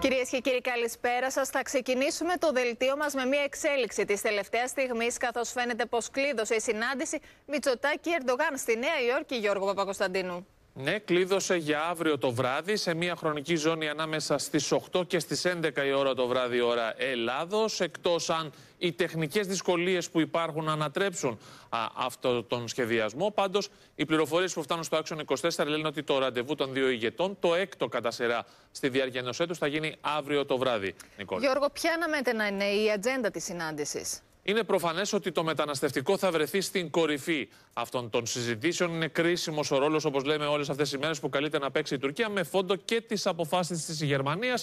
Κυρίες και κύριοι, καλησπέρα σας. Θα ξεκινήσουμε το δελτίο μας με μια εξέλιξη της τελευταίας στιγμής, καθώς φαίνεται πως κλείδωσε η συνάντηση Μητσοτάκη Ερντογάν στη Νέα Υόρκη, Γιώργο Παπακοσταντίνου. Ναι, κλείδωσε για αύριο το βράδυ σε μια χρονική ζώνη ανάμεσα στις 8 και στις 11 η ώρα το βράδυ ώρα Ελλάδος εκτός αν οι τεχνικές δυσκολίες που υπάρχουν να ανατρέψουν αυτό αυτόν τον σχεδιασμό. Πάντως, οι πληροφορίες που φτάνουν στο άξονα 24 λένε ότι το ραντεβού των δύο ηγετών, το έκτο κατά σειρά στη διάρκεια ενός έτους, θα γίνει αύριο το βράδυ, Νικόλα. Γιώργο, ποια αναμένεται να είναι η ατζέντα της συνάντησης. Είναι προφανές ότι το μεταναστευτικό θα βρεθεί στην κορυφή αυτών των συζητήσεων. Είναι κρίσιμος ο ρόλος, όπως λέμε, όλες αυτές τις μέρες που καλείται να παίξει η Τουρκία με φόντο και τις αποφάσεις της Γερμανίας,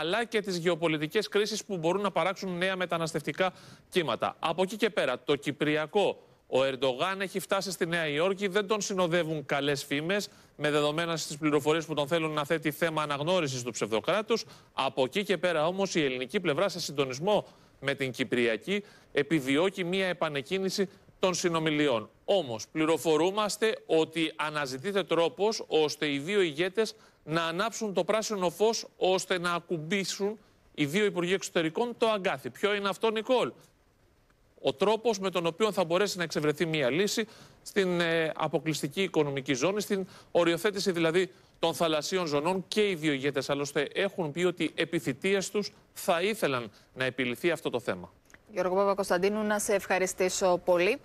αλλά και τις γεωπολιτικές κρίσεις που μπορούν να παράξουν νέα μεταναστευτικά κύματα. Από εκεί και πέρα, το Κυπριακό. Ο Ερντογάν έχει φτάσει στη Νέα Υόρκη, δεν τον συνοδεύουν καλές φήμες, με δεδομένα στι πληροφορίες που τον θέλουν να θέτει θέμα αναγνώρισης του ψευδοκράτους. Από εκεί και πέρα όμως η ελληνική πλευρά σε συντονισμό με την Κυπριακή επιδιώκει μια επανεκκίνηση των συνομιλιών. Όμως, πληροφορούμαστε ότι αναζητείται τρόπος ώστε οι δύο ηγέτες να ανάψουν το πράσινο φως ώστε να ακουμπήσουν οι δύο Υπουργοί Εξωτερικών το αγκάθι. Ποιο είναι αυτό Νικόλ ο τρόπος με τον οποίο θα μπορέσει να εξευρεθεί μια λύση στην ε, αποκλειστική οικονομική ζώνη, στην οριοθέτηση δηλαδή των θαλασσίων ζωνών και οι δύο ηγέτες άλλωστε έχουν πει ότι θητεία τους θα ήθελαν να επιληθεί αυτό το θέμα. Γιώργο Παπα-Κωνσταντίνου, να σε ευχαριστήσω πολύ.